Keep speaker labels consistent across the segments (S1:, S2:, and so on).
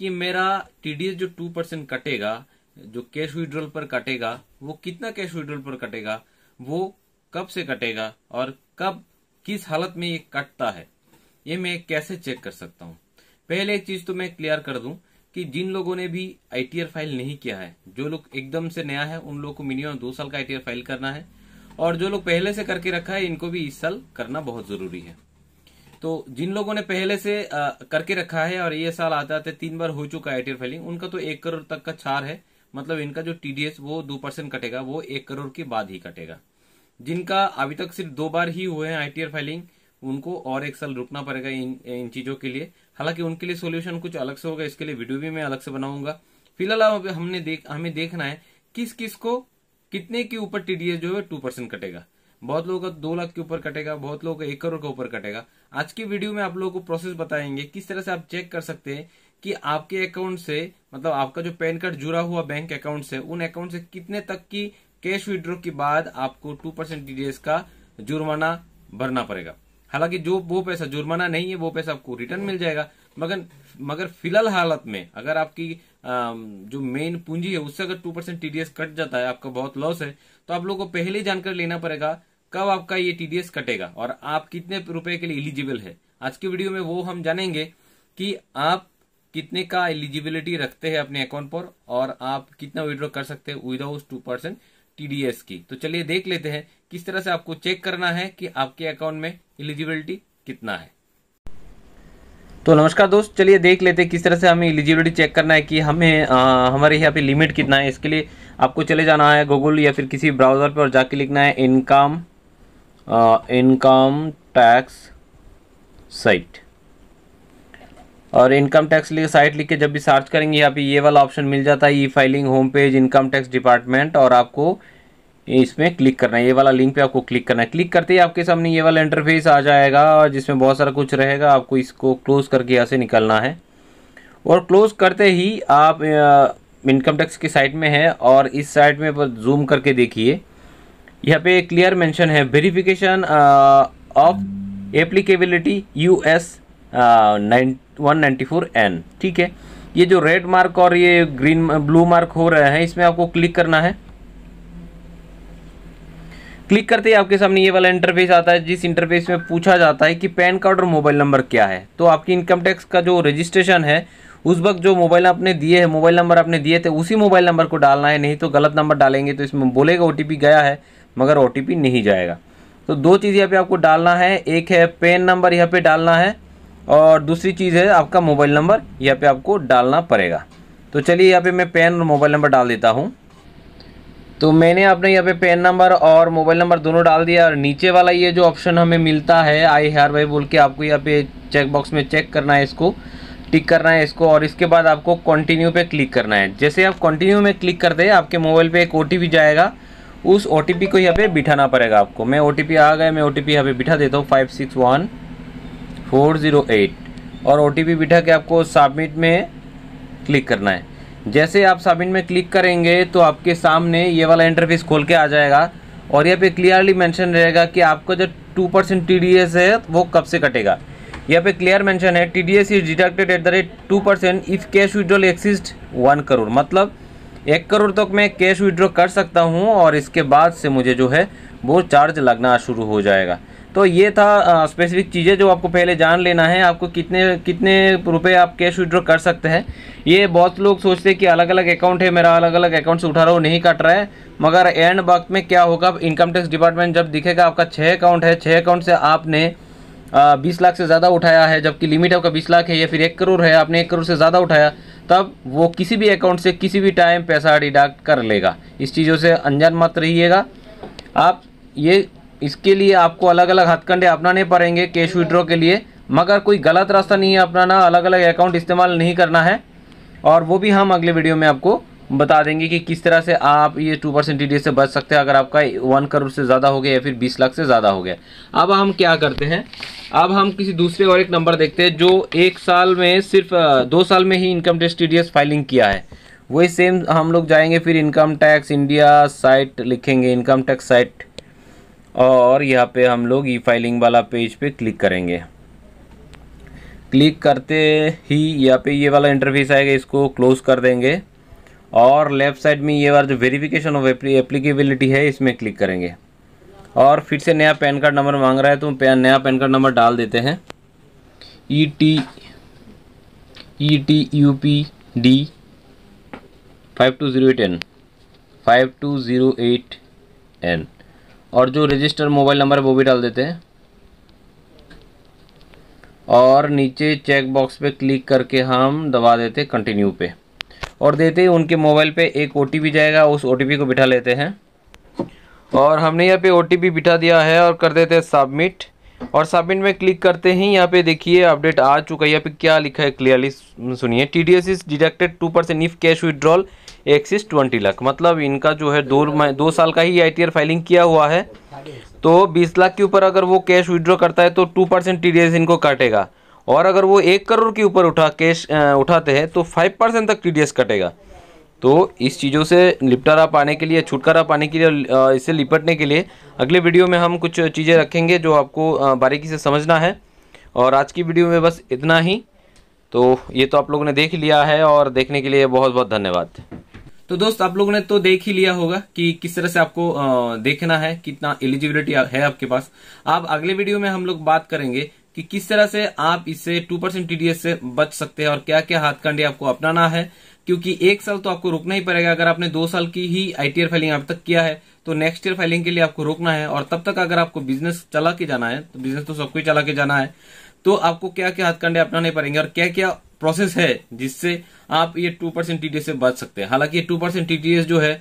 S1: कि मेरा टीडीएस जो टू परसेंट कटेगा जो कैश विड्रोल पर कटेगा वो कितना कैश विड्रोल पर कटेगा वो कब से कटेगा और कब किस हालत में ये कटता है ये मैं कैसे चेक कर सकता हूँ पहले एक चीज तो मैं क्लियर कर दू कि जिन लोगों ने भी आईटीआर फाइल नहीं किया है जो लोग एकदम से नया है उन लोगों को मिनिमम दो साल का आईटीआर फाइल करना है और जो लोग पहले से करके रखा है इनको भी इस साल करना बहुत जरूरी है तो जिन लोगों ने पहले से आ, करके रखा है और ये साल आते आते तीन बार हो चुका है आईटीआर फाइलिंग उनका तो एक करोड़ तक का छार है मतलब इनका जो टीडीएस वो दो परसेंट कटेगा वो एक करोड़ के बाद ही कटेगा जिनका अभी तक सिर्फ दो बार ही हुए हैं आईटीआर फाइलिंग उनको और एक साल रुकना पड़ेगा इन इन चीजों के लिए हालांकि उनके लिए सोल्यूशन कुछ अलग से होगा इसके लिए वीडियो भी मैं अलग से बनाऊंगा फिलहाल हमने देख हमें देखना है किस किस को कितने के ऊपर टीडीएस जो है टू परसेंट कटेगा बहुत लोगों का दो लाख के ऊपर कटेगा बहुत लोगों का एक करोड़ के ऊपर कटेगा आज की वीडियो में आप लोगों को प्रोसेस बताएंगे किस तरह से आप चेक कर सकते हैं कि आपके अकाउंट से मतलब आपका जो पैन कार्ड जुड़ा हुआ बैंक अकाउंट से उन अकाउंट से कितने तक की कैश विड्रो के बाद आपको टू परसेंट टीडीएस का जुर्माना भरना पड़ेगा हालांकि जो वो पैसा जुर्माना नहीं है वो पैसा आपको रिटर्न मिल जाएगा मगर मगर फिलहाल हालत में अगर आपकी आ, जो मेन पूंजी है उससे अगर टू परसेंट टीडीएस कट जाता है आपका बहुत लॉस है तो आप लोगों को पहले जानकर लेना पड़ेगा कब आपका ये टीडीएस कटेगा और आप कितने रुपए के लिए एलिजिबल है आज की वीडियो में वो हम जानेंगे कि आप कितने का एलिजिबिलिटी रखते हैं अपने अकाउंट पर और आप कितना विड्रॉ कर सकते हैं विदाउट टू परसेंट टीडीएस की तो चलिए देख लेते हैं किस तरह से आपको चेक करना है कि आपके अकाउंट में एलिजिबिलिटी कितना है तो नमस्कार दोस्त चलिए देख लेते हैं किस तरह से हमें एलिजिबिलिटी चेक करना है कि हमें आ, हमारे यहाँ पे लिमिट कितना है इसके लिए आपको चले जाना है गूगल या फिर किसी ब्राउज़र पर जाके लिखना है इनकम इनकम टैक्स साइट और इनकम टैक्स लिए साइट लिख के जब भी सर्च करेंगे यहाँ पे ये वाला ऑप्शन मिल जाता है e filing home page income tax department और आपको इसमें क्लिक करना है ये वाला लिंक पे आपको क्लिक करना है क्लिक करते ही आपके सामने ये वाला इंटरफेस आ जाएगा और जिसमें बहुत सारा कुछ रहेगा आपको इसको क्लोज करके यहाँ से निकलना है और क्लोज करते ही आप इनकम टैक्स की साइट में है और इस साइट में जूम करके देखिए यहाँ पे क्लियर मेंशन है verification of applicability U S one four N ठीक है ये जो रेड मार्क और ये ग्रीन ब्लू मार्क हो रहे हैं इसमें आपको क्लिक करना है क्लिक करते ही आपके सामने ये वाला इंटरफेस आता है जिस इंटरफेस में पूछा जाता है कि पैन कार्ड और मोबाइल नंबर क्या है तो आपकी इनकम टैक्स का जो रजिस्ट्रेशन है उस वक्त जो मोबाइल आपने दिए हैं मोबाइल नंबर आपने दिए थे उसी मोबाइल नंबर को डालना है नहीं तो गलत नंबर डालेंगे तो इसमें बोलेगा ओ गया है मगर ओ नहीं जाएगा तो दो चीज़ यहाँ पे आपको डालना है एक है पेन नंबर यहाँ पे डालना है और दूसरी चीज़ है आपका मोबाइल नंबर यहाँ पे आपको डालना पड़ेगा तो चलिए यहाँ पे मैं पेन और मोबाइल नंबर डाल देता हूँ तो मैंने अपने यहाँ पे पेन नंबर और मोबाइल नंबर दोनों डाल दिया और नीचे वाला ये जो ऑप्शन हमें मिलता है आई हार भाई बोल के आपको यहाँ पे चेकबॉक्स में चेक करना है इसको टिक करना है इसको और इसके बाद आपको कंटिन्यू पे क्लिक करना है जैसे आप कंटिन्यू में क्लिक करते हैं आपके मोबाइल पे एक ओ जाएगा उस ओ को यहाँ पे बिठाना पड़ेगा आपको मैं ओ आ गया मैं ओ यहाँ पे बिठा देता हूँ five six one four zero eight और ओ बिठा के आपको सबमिट में क्लिक करना है जैसे आप सबमिट में क्लिक करेंगे तो आपके सामने ये वाला इंटरफेस खोल के आ जाएगा और यहाँ पे क्लियरली मेंशन रहेगा कि आपका जो टू परसेंट टी है वो कब से कटेगा यहाँ पे क्लियर मेंशन है T D S is deducted at the rate two percent if cash withdrawal exceeds one crore मतलब एक करोड़ तक मैं कैश विड्रॉ कर सकता हूँ और इसके बाद से मुझे जो है वो चार्ज लगना शुरू हो जाएगा तो ये था स्पेसिफिक चीज़ें जो आपको पहले जान लेना है आपको कितने कितने रुपए आप कैश विड्रॉ कर सकते हैं ये बहुत लोग सोचते हैं कि अलग अलग अकाउंट है मेरा अलग अलग अकाउंट से उठा रहा हूँ नहीं कट रहा है मगर एंड वक्त में क्या होगा इनकम टैक्स डिपार्टमेंट जब दिखेगा आपका छः अकाउंट है छः अकाउंट से आपने बीस लाख से ज़्यादा उठाया है जबकि लिमिट आपका बीस लाख है या फिर एक करोड़ है आपने एक करोड़ से ज़्यादा उठाया तब वो किसी भी अकाउंट से किसी भी टाइम पैसा डिडक्ट कर लेगा इस चीज़ों से अनजान मत रहिएगा आप ये इसके लिए आपको अलग अलग हथकंडे अपनाने पड़ेंगे कैश विड्रॉ के लिए मगर कोई गलत रास्ता नहीं है अपनाना अलग अलग अकाउंट इस्तेमाल नहीं करना है और वो भी हम अगले वीडियो में आपको बता देंगे कि किस तरह से आप ये टू परसेंट टी से बच सकते हैं अगर आपका वन करोड़ से ज़्यादा हो गया या फिर बीस लाख से ज़्यादा हो गया अब हम क्या करते हैं अब हम किसी दूसरे और एक नंबर देखते हैं जो एक साल में सिर्फ दो साल में ही इनकम टैक्स टी फाइलिंग किया है वही सेम हम लोग जाएंगे फिर इनकम टैक्स इंडिया साइट लिखेंगे इनकम टैक्स साइट और यहाँ पे हम लोग ई फाइलिंग वाला पेज पे क्लिक करेंगे क्लिक करते ही यहाँ पे ये वाला इंटरफेस आएगा इसको क्लोज कर देंगे और लेफ्ट साइड में ये बार जो वेरिफिकेशन ऑफ एप्लीकेबिलिटी है इसमें क्लिक करेंगे और फिर से नया पैन कार्ड नंबर मांग रहा है तो नया पैन कार्ड नंबर डाल देते हैं E T E T U P D five two zero eight N five two zero eight N और जो रजिस्टर मोबाइल नंबर है वो भी डाल देते हैं और नीचे चेक बॉक्स पे क्लिक करके हम दबा देते कंटिन्यू पे और देते ही उनके मोबाइल पे एक ओ जाएगा उस ओ को बिठा लेते हैं और हमने यहाँ पे ओ बिठा दिया है और कर देते हैं सबमिट और सबमिट में क्लिक करते ही यहाँ पे देखिए अपडेट आ चुका है यहाँ पे क्या लिखा है क्लियरली सुनिए T D S is deducted two percent if cash withdrawal exceeds twenty lakh मतलब इनका जो है दो दो साल का ही आई टी आर फाइलिंग किया हुआ है तो बीस लाख के ऊपर अगर वो कैश विदड्रॉ करता है तो two percent T D S इनको काटेगा और अगर वो एक करोड़ के ऊपर उठा कैश उठाते हैं तो फाइव परसेंट तक टी कटेगा तो इस चीज़ों से निपटारा पाने के लिए छुटकारा पाने के लिए इससे निपटने के लिए अगले वीडियो में हम कुछ चीज़ें रखेंगे जो आपको बारीकी से समझना है और आज की वीडियो में बस इतना ही तो ये तो आप लोगों ने देख लिया है और देखने के लिए बहुत बहुत धन्यवाद तो दोस्त आप लोगों ने तो देख ही लिया होगा कि किस तरह से आपको देखना है कितना एलिजिबिलिटी है आपके पास आप अगले वीडियो में हम लोग बात करेंगे कि किस तरह से आप इससे टू परसेंट टीडीएस से बच सकते हैं और क्या क्या हाथकंडे आपको अपनाना है क्योंकि एक साल तो आपको रुकना ही पड़ेगा अगर आपने दो साल की ही आईटीआर फाइलिंग अब तक किया है तो नेक्स्ट ईयर फाइलिंग के लिए आपको रोकना है और तब तक अगर आपको बिजनेस चला के जाना है तो बिजनेस तो सबको ही चला के जाना है तो आपको क्या क्या कांडे अपनाने पड़ेंगे और क्या क्या प्रोसेस है जिससे आप ये टू परसेंट टीडीएस से बच सकते हैं हालांकि ये टू परसेंट टीडीएस जो है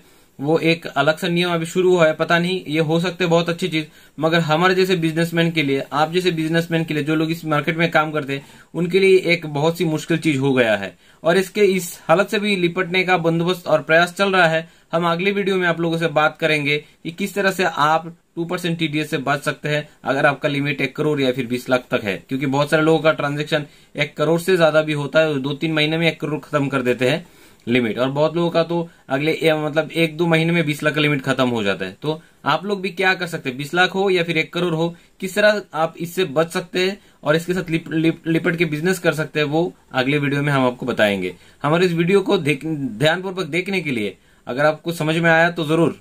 S1: वो एक अलग सा नियम अभी शुरू हुआ है पता नहीं ये हो सकते बहुत अच्छी चीज मगर हमारे जैसे बिजनेसमैन के लिए आप जैसे बिजनेसमैन के लिए जो लोग इस मार्केट में काम करते हैं उनके लिए एक बहुत सी मुश्किल चीज हो गया है और इसके इस हालत से भी निपटने का बंदोबस्त और प्रयास चल रहा है हम अगले वीडियो में आप लोगों से बात करेंगे कि किस तरह से आप टू परसेंट से बच सकते हैं अगर आपका लिमिट एक करोड़ या फिर बीस लाख तक है क्योंकि बहुत सारे लोगों का ट्रांजेक्शन एक करोड़ से ज्यादा भी होता है दो तीन महीने में एक करोड़ खत्म कर देते हैं लिमिट और बहुत लोगों का तो अगले ए, मतलब एक दो महीने में बीस लाख का लिमिट खत्म हो जाता है तो आप लोग भी क्या कर सकते हैं बीस लाख हो या फिर एक करोड़ हो किस तरह आप इससे बच सकते हैं और इसके साथ लिप, लिप, लिपट के बिजनेस कर सकते हैं वो अगले वीडियो में हम आपको बताएंगे हमारे इस वीडियो को ध्यानपूर्वक देखने के लिए अगर आपको समझ में आया तो जरूर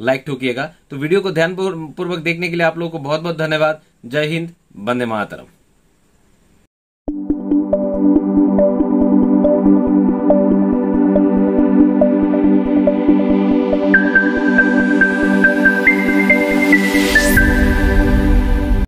S1: लाइक ठोकिएगा तो वीडियो को ध्यानपूर्वक देखने के लिए आप लोगों को बहुत बहुत धन्यवाद जय हिंद बंदे मातरम